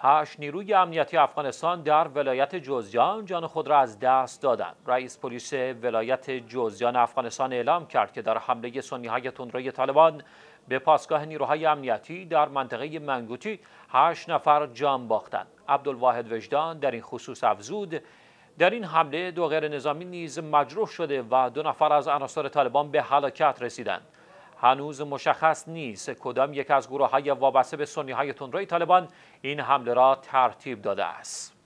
هشت نیروی امنیتی افغانستان در ولایت جوزجان جان خود را از دست دادند. رئیس پلیس ولایت جوزجان افغانستان اعلام کرد که در حمله سنی های تندروی طالبان به پاسگاه نیروهای امنیتی در منطقه منگوتی هشت نفر جان باختند. عبدالواحد وجدان در این خصوص افزود در این حمله دو غیر نظامی نیز مجروح شده و دو نفر از عناصر طالبان به هلاکت رسیدند. هنوز مشخص نیست کدام یک از گروه های وابسته به سنی های تندروی طالبان این حمله را ترتیب داده است